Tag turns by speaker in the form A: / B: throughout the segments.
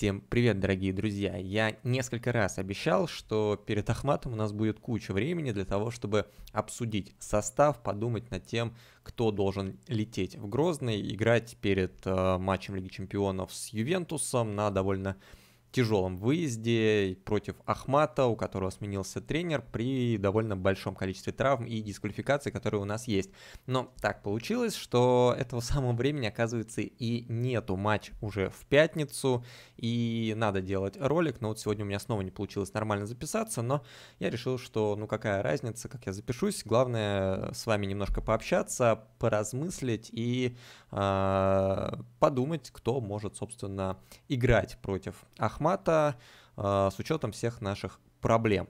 A: Всем привет, дорогие друзья! Я несколько раз обещал, что перед Ахматом у нас будет куча времени для того, чтобы обсудить состав, подумать над тем, кто должен лететь в Грозный, играть перед э, матчем Лиги Чемпионов с Ювентусом на довольно тяжелом выезде против Ахмата, у которого сменился тренер при довольно большом количестве травм и дисквалификаций, которые у нас есть. Но так получилось, что этого самого времени, оказывается, и нету. Матч уже в пятницу, и надо делать ролик, но вот сегодня у меня снова не получилось нормально записаться, но я решил, что ну какая разница, как я запишусь, главное э, с вами немножко пообщаться, поразмыслить и э, подумать, кто может, собственно, играть против Ахмата Ахмата а, с учетом всех наших проблем.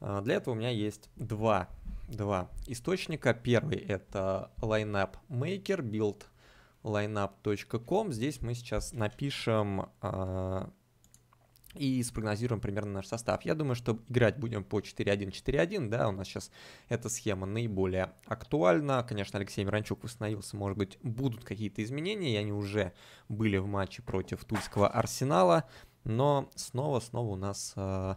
A: А, для этого у меня есть два, два источника. Первый это lineup maker build lineup.com. Здесь мы сейчас напишем а, и спрогнозируем примерно наш состав. Я думаю, что играть будем по 4-1-4-1, да, у нас сейчас эта схема наиболее актуальна. Конечно, Алексей Миранчук восстановился, может быть, будут какие-то изменения, и они уже были в матче против Тульского Арсенала но снова-снова у нас э,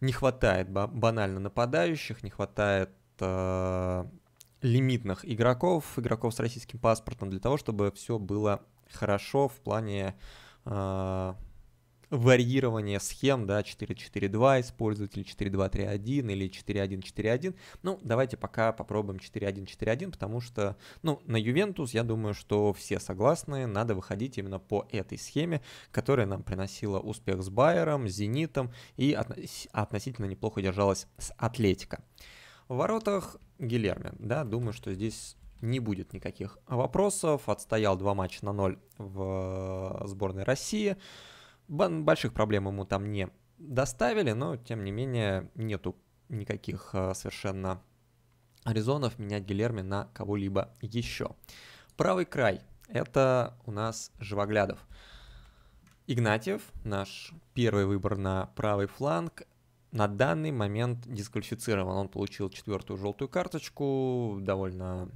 A: не хватает банально нападающих, не хватает э, лимитных игроков, игроков с российским паспортом, для того, чтобы все было хорошо в плане э, варьирование схем, да, 4-4-2 использовать, или 4-2-3-1, или 4-1-4-1. Ну, давайте пока попробуем 4-1-4-1, потому что, ну, на Ювентус, я думаю, что все согласны, надо выходить именно по этой схеме, которая нам приносила успех с Байером, Зенитом и относительно неплохо держалась с Атлетика. В воротах Гильерми, да, думаю, что здесь не будет никаких вопросов. Отстоял два матча на ноль в э, сборной России. Больших проблем ему там не доставили, но тем не менее нету никаких э, совершенно резонов менять Гилерми на кого-либо еще. Правый край – это у нас Живоглядов. Игнатьев, наш первый выбор на правый фланг, на данный момент дисквалифицирован. Он получил четвертую желтую карточку, довольно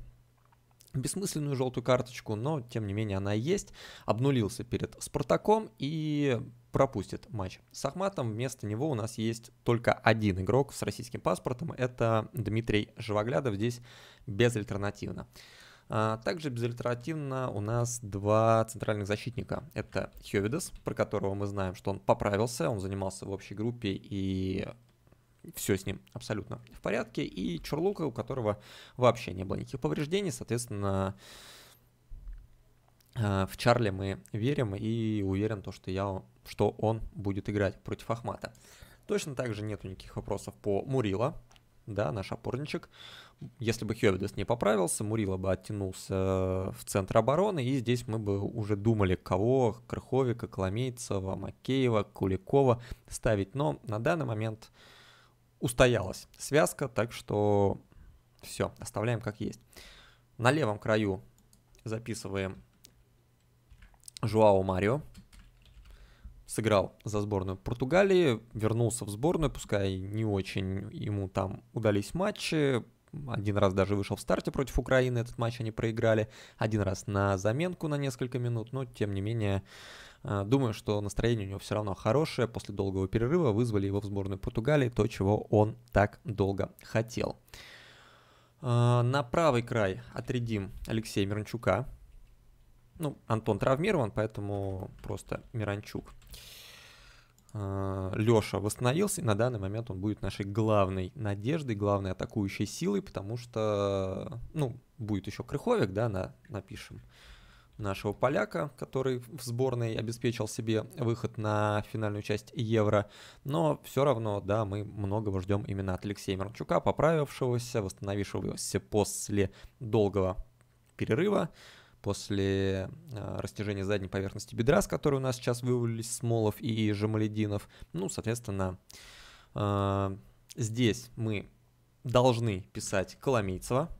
A: бессмысленную желтую карточку, но тем не менее она есть. Обнулился перед Спартаком и пропустит матч с Ахматом. Вместо него у нас есть только один игрок с российским паспортом. Это Дмитрий Живоглядов. Здесь безальтернативно. А также безальтернативно у нас два центральных защитника. Это Хевидес, про которого мы знаем, что он поправился. Он занимался в общей группе и все с ним абсолютно в порядке. И Чурлука, у которого вообще не было никаких повреждений, соответственно, э, в Чарли мы верим и уверен, то, что, я, что он будет играть против Ахмата. Точно так же нету никаких вопросов по Мурила, да, наш опорничек. Если бы Хёвидес не поправился, Мурила бы оттянулся в центр обороны, и здесь мы бы уже думали, кого, Крыховика, Коломейцева, Макеева, Куликова ставить. Но на данный момент устоялась связка, так что все, оставляем как есть. На левом краю записываем Жуао Марио. Сыграл за сборную Португалии, вернулся в сборную, пускай не очень ему там удались матчи, один раз даже вышел в старте против Украины, этот матч они проиграли, один раз на заменку на несколько минут, но тем не менее э, Думаю, что настроение у него все равно хорошее. После долгого перерыва вызвали его в сборную Португалии, то, чего он так долго хотел. Э, на правый край отрядим Алексея Мирончука. Ну, Антон травмирован, поэтому просто Миранчук. Э, Леша восстановился, и на данный момент он будет нашей главной надеждой, главной атакующей силой, потому что, ну, будет еще Крыховик, да, на, напишем нашего поляка, который в сборной обеспечил себе выход на финальную часть Евро. Но все равно, да, мы многого ждем именно от Алексея Мирчука, поправившегося, восстановившегося после долгого перерыва после э, растяжения задней поверхности бедра, с которой у нас сейчас вывалились Смолов и Жамалединов. Ну, соответственно, э, здесь мы должны писать Коломейцева.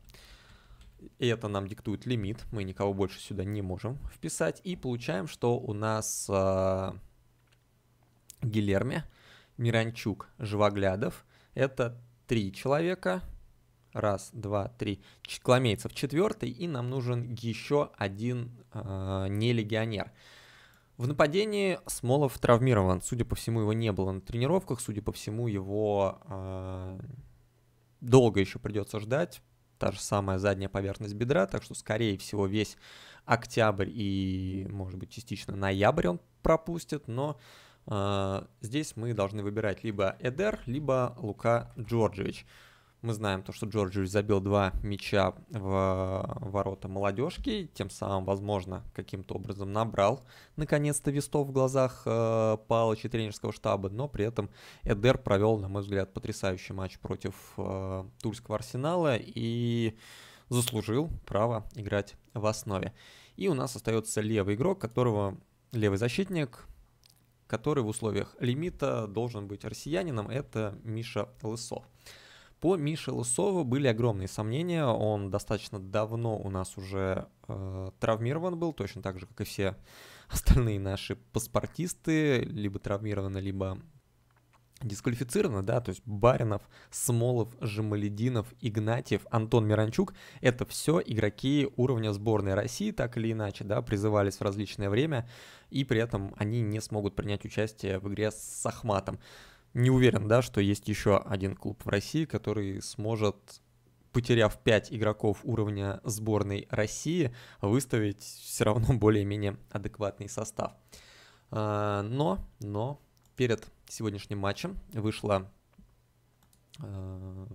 A: И это нам диктует лимит, мы никого больше сюда не можем вписать. И получаем, что у нас э, Гилерме, Миранчук, Живоглядов. Это три человека, Раз, два, три. Коломейцев четвертый. И нам нужен еще один э, нелегионер. В нападении Смолов травмирован. Судя по всему, его не было на тренировках. Судя по всему, его э, долго еще придется ждать. Та же самая задняя поверхность бедра. Так что, скорее всего, весь октябрь и, может быть, частично ноябрь он пропустит. Но э, здесь мы должны выбирать либо Эдер, либо Лука Джорджевич. Мы знаем то, что Джорджич забил два мяча в э, ворота молодежки, тем самым, возможно, каким-то образом набрал наконец-то вестов в глазах э, Палыча и тренерского штаба, но при этом Эдер провел, на мой взгляд, потрясающий матч против э, Тульского Арсенала и заслужил право играть в основе. И у нас остается левый игрок, которого левый защитник, который в условиях лимита должен быть россиянином, это Миша Лысов. По Мише Лысову были огромные сомнения. Он достаточно давно у нас уже э, травмирован был, точно так же, как и все остальные наши паспортисты, либо травмированы, либо дисквалифицированы, да, то есть Баринов, Смолов, Жемалединов, Игнатьев, Антон Миранчук, это все игроки уровня сборной России, так или иначе, да, призывались в различное время, и при этом они не смогут принять участие в игре с Сахматом не уверен, да, что есть еще один клуб в России, который сможет потеряв 5 игроков уровня сборной России, выставить все равно более-менее адекватный состав. А, но, но перед сегодняшним матчем вышла а,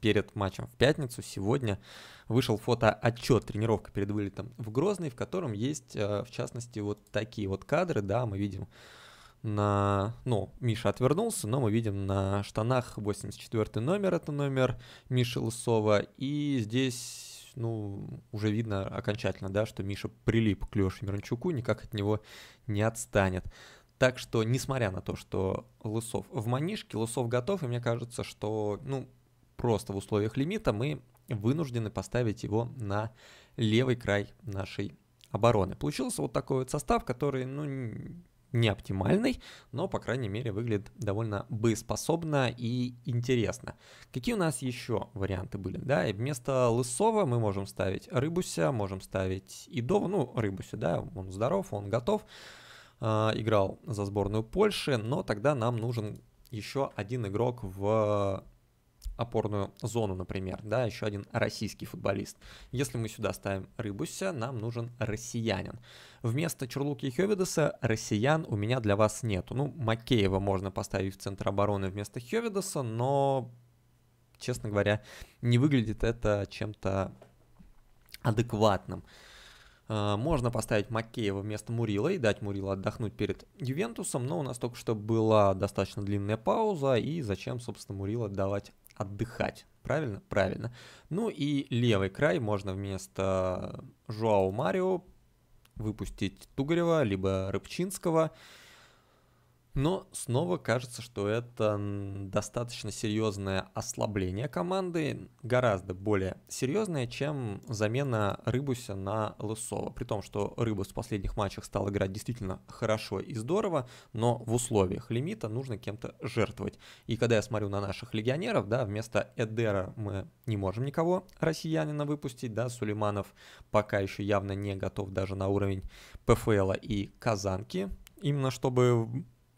A: перед матчем в пятницу, сегодня, вышел фотоотчет тренировка перед вылетом в Грозный, в котором есть, а, в частности, вот такие вот кадры, да, мы видим на... Ну, Миша отвернулся, но мы видим на штанах 84 номер, это номер Миши Лысова, и здесь, ну, уже видно окончательно, да, что Миша прилип к Лёше Мирончуку никак от него не отстанет. Так что, несмотря на то, что Лысов в манишке, Лысов готов, и мне кажется, что, ну, просто в условиях лимита мы вынуждены поставить его на левый край нашей обороны. Получился вот такой вот состав, который, ну, не оптимальный, но, по крайней мере, выглядит довольно боеспособно и интересно. Какие у нас еще варианты были? Да, и вместо лысого мы можем ставить рыбуся, можем ставить идова, ну, рыбуся, да, он здоров, он готов, э, играл за сборную Польши, но тогда нам нужен еще один игрок в опорную зону, например, да, еще один российский футболист. Если мы сюда ставим Рыбуся, нам нужен россиянин. Вместо Черлуки и Хеведеса россиян у меня для вас нету. Ну, Макеева можно поставить в центр обороны вместо Хеведеса, но, честно говоря, не выглядит это чем-то адекватным. А, можно поставить Макеева вместо Мурила и дать Мурила отдохнуть перед Ювентусом, но у нас только что была достаточно длинная пауза, и зачем, собственно, Мурила отдавать отдыхать. Правильно? Правильно. Ну и левый край можно вместо Жуау Марио выпустить Тугарева, либо Рыбчинского. Но снова кажется, что это достаточно серьезное ослабление команды, гораздо более серьезное, чем замена Рыбуся на Лысова. При том, что Рыбус в последних матчах стал играть действительно хорошо и здорово, но в условиях лимита нужно кем-то жертвовать. И когда я смотрю на наших легионеров, да, вместо Эдера мы не можем никого россиянина выпустить, да, Сулейманов пока еще явно не готов даже на уровень ПФЛа и Казанки, именно чтобы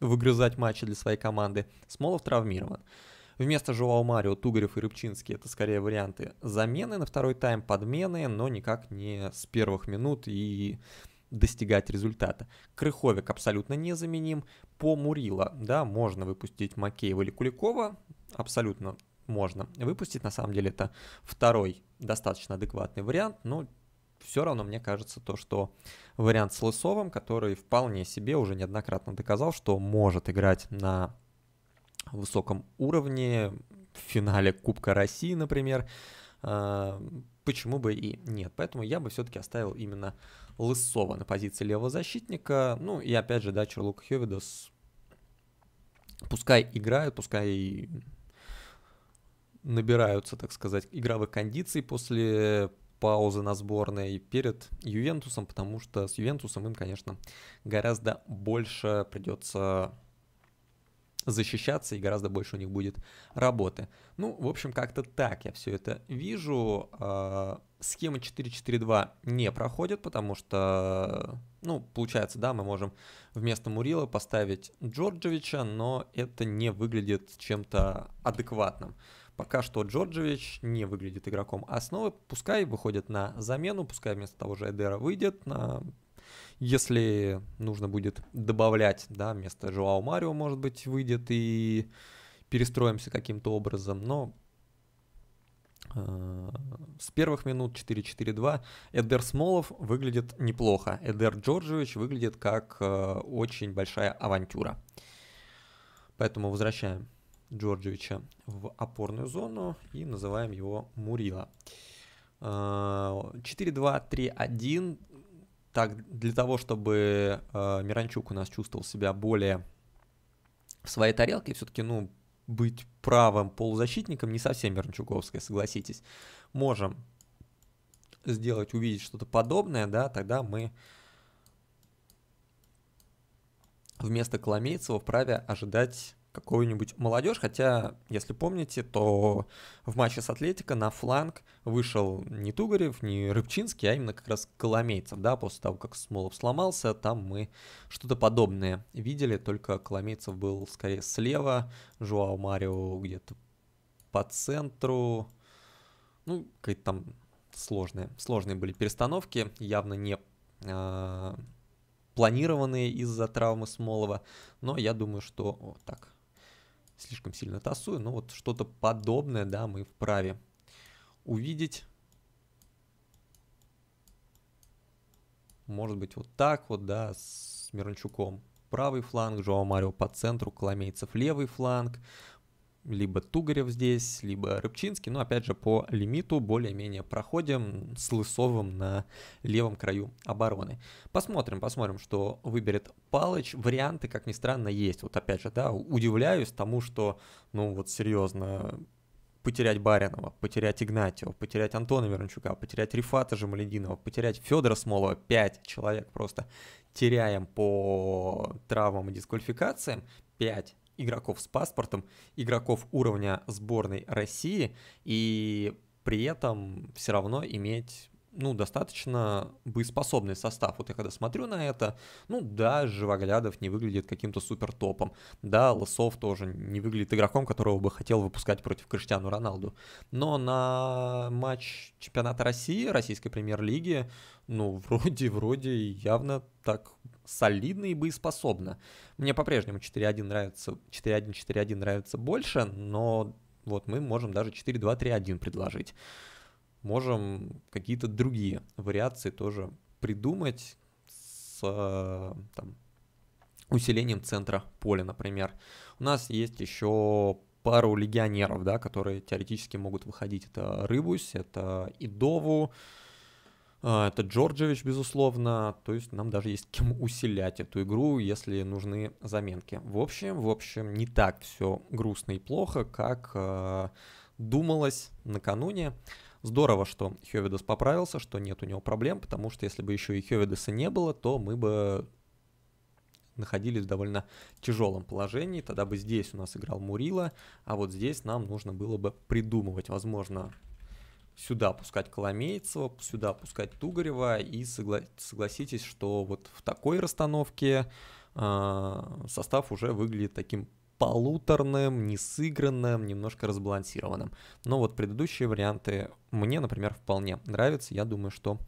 A: выгрызать матчи для своей команды. Смолов травмирован. Вместо Жоао Марио, Тугарев и Рыбчинский это скорее варианты замены на второй тайм, подмены, но никак не с первых минут и достигать результата. Крыховик абсолютно незаменим. По Мурила, да, можно выпустить Макеева или Куликова, абсолютно можно выпустить. На самом деле это второй достаточно адекватный вариант, но все равно мне кажется то, что вариант с Лысовым, который вполне себе уже неоднократно доказал, что может играть на высоком уровне, в финале Кубка России, например, а, почему бы и нет. Поэтому я бы все-таки оставил именно Лысова на позиции левого защитника. Ну и опять же, да, Черлук Хевидас, пускай играют, пускай набираются, так сказать, игровых кондиций после паузы на сборной перед Ювентусом, потому что с Ювентусом им, конечно, гораздо больше придется защищаться, и гораздо больше у них будет работы. Ну, в общем, как-то так я все это вижу. А, Схема 4-4-2 не проходит, потому что, ну, получается, да, мы можем вместо Мурила поставить Джорджевича, но это не выглядит чем-то адекватным. Пока что Джорджевич не выглядит игроком основы, пускай выходит на замену, пускай вместо того же Эдера выйдет на если нужно будет добавлять, да, вместо Жоао Марио, может быть, выйдет и перестроимся каким-то образом, но э, с первых минут 4-4-2 Эдер Смолов выглядит неплохо. Эдер Джорджевич выглядит как э, очень большая авантюра. Поэтому возвращаем Джорджевича в опорную зону и называем его Мурила. 4-2-3-1. Э, так, для того, чтобы э, Миранчук у нас чувствовал себя более в своей тарелке, все-таки, ну, быть правым полузащитником не совсем Миранчуковская, согласитесь. Можем сделать, увидеть что-то подобное, да, тогда мы вместо Коломейцева вправе ожидать какую-нибудь молодежь, хотя, если помните, то в матче с Атлетико на фланг вышел не Тугарев, не Рыбчинский, а именно как раз Коломейцев, да, после того, как Смолов сломался, там мы что-то подобное видели, только Коломейцев был скорее слева, Жуау Марио где-то по центру, ну, какие-то там сложные, сложные были перестановки, явно не э, планированные из-за травмы Смолова, но я думаю, что вот так слишком сильно тасую, но вот что-то подобное, да, мы вправе увидеть. Может быть, вот так вот, да, с Мирончуком правый фланг, Жоа Марио по центру, Коломейцев левый фланг, либо Тугарев здесь, либо Рыбчинский, но опять же по лимиту более-менее проходим с Лысовым на левом краю обороны. Посмотрим, посмотрим, что выберет Палыч. Варианты, как ни странно, есть. Вот опять же, да, удивляюсь тому, что, ну вот серьезно, потерять Баринова, потерять Игнатьева, потерять Антона Вернчука, потерять Рифата Жамалединова, потерять Федора Смолова, 5 человек просто теряем по травмам и дисквалификациям, 5 игроков с паспортом, игроков уровня сборной России и при этом все равно иметь ну, достаточно боеспособный состав. Вот я когда смотрю на это, ну да, Живоглядов не выглядит каким-то супер топом. Да, Лосов тоже не выглядит игроком, которого бы хотел выпускать против Криштиану Роналду. Но на матч чемпионата России, российской премьер-лиги, ну, вроде-вроде явно так солидно и боеспособно. Мне по-прежнему 4-1 нравится, 4-1, 4-1 нравится больше, но вот мы можем даже 4-2-3-1 предложить. Можем какие-то другие вариации тоже придумать с э, там, усилением центра поля, например. У нас есть еще пару легионеров, да, которые теоретически могут выходить. Это Рыбусь, это Идову, а, это Джорджевич, безусловно, то есть нам даже есть кем усилять эту игру, если нужны заменки. В общем, в общем, не так все грустно и плохо, как э, думалось накануне. Здорово, что Хевидес поправился, что нет у него проблем, потому что если бы еще и Хевидеса не было, то мы бы находились в довольно тяжелом положении. Тогда бы здесь у нас играл Мурила, а вот здесь нам нужно было бы придумывать, возможно, сюда пускать Коломейцева, сюда пускать Тугарева, и согла- согласитесь, что вот в такой расстановке э, состав уже выглядит таким полуторным, не сыгранным, немножко разбалансированным. Но вот предыдущие варианты мне, например, вполне нравятся. Я думаю, что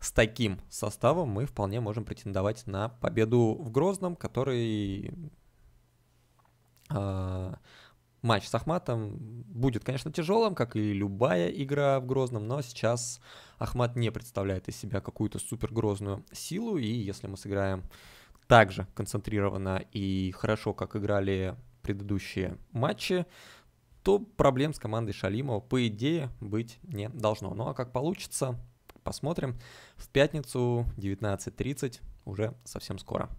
A: с таким составом мы вполне можем претендовать на победу в Грозном, который э, матч с Ахматом будет, конечно, тяжелым, как и любая игра в Грозном, но сейчас Ахмат не представляет из себя какую-то супергрозную силу, и если мы сыграем так же концентрированно и хорошо, как играли предыдущие матчи, то проблем с командой Шалимова, по идее, быть не должно. Ну а как получится, посмотрим. В пятницу 19.30 уже совсем скоро.